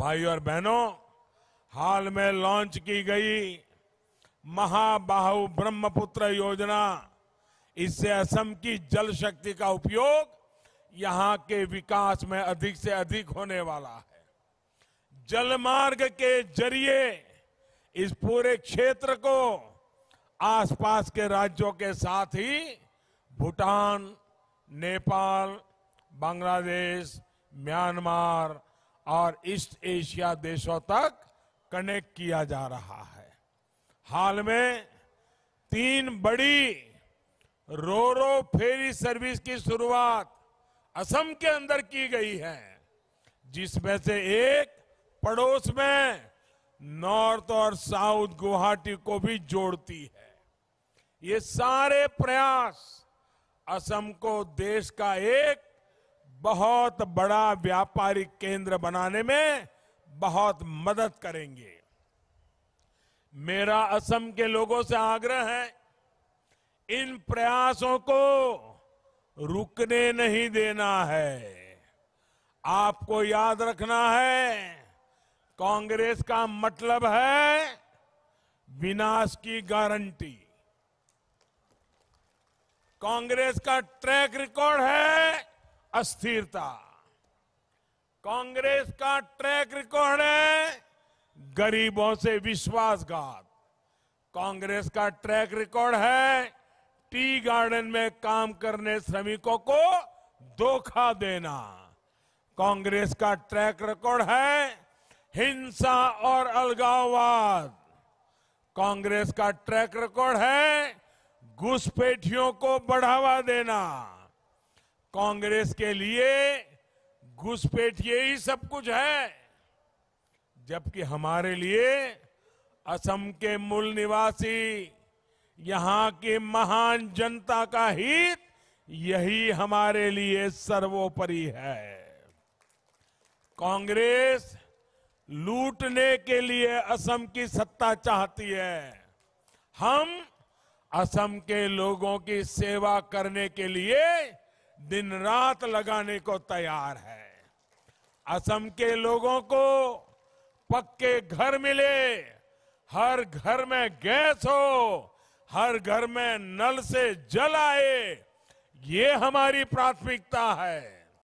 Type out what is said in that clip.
भाइयों और बहनों हाल में लॉन्च की गई महाबाहु ब्रह्मपुत्र योजना इससे असम की जल शक्ति का उपयोग यहां के विकास में अधिक से अधिक होने वाला है जलमार्ग के जरिए इस पूरे क्षेत्र को आसपास के राज्यों के साथ ही भूटान नेपाल बांग्लादेश म्यांमार और ईस्ट एशिया देशों तक कनेक्ट किया जा रहा है हाल में तीन बड़ी रोरो फेरी सर्विस की शुरुआत असम के अंदर की गई है जिसमें से एक पड़ोस में नॉर्थ और साउथ गुवाहाटी को भी जोड़ती है ये सारे प्रयास असम को देश का एक बहुत बड़ा व्यापारिक केंद्र बनाने में बहुत मदद करेंगे मेरा असम के लोगों से आग्रह है इन प्रयासों को रुकने नहीं देना है आपको याद रखना है कांग्रेस का मतलब है विनाश की गारंटी कांग्रेस का ट्रैक रिकॉर्ड है अस्थिरता कांग्रेस का ट्रैक रिकॉर्ड है गरीबों से विश्वासघात कांग्रेस का ट्रैक रिकॉर्ड है टी गार्डन में काम करने श्रमिकों को धोखा देना कांग्रेस का ट्रैक रिकॉर्ड है हिंसा और अलगाववाद कांग्रेस का ट्रैक रिकॉर्ड है घुसपैठियों को बढ़ावा देना कांग्रेस के लिए घुसपैठिए ही सब कुछ है जबकि हमारे लिए असम के मूल निवासी यहां की महान जनता का हित यही हमारे लिए सर्वोपरि है कांग्रेस लूटने के लिए असम की सत्ता चाहती है हम असम के लोगों की सेवा करने के लिए दिन रात लगाने को तैयार है असम के लोगों को पक्के घर मिले हर घर में गैस हो हर घर में नल से जल आए ये हमारी प्राथमिकता है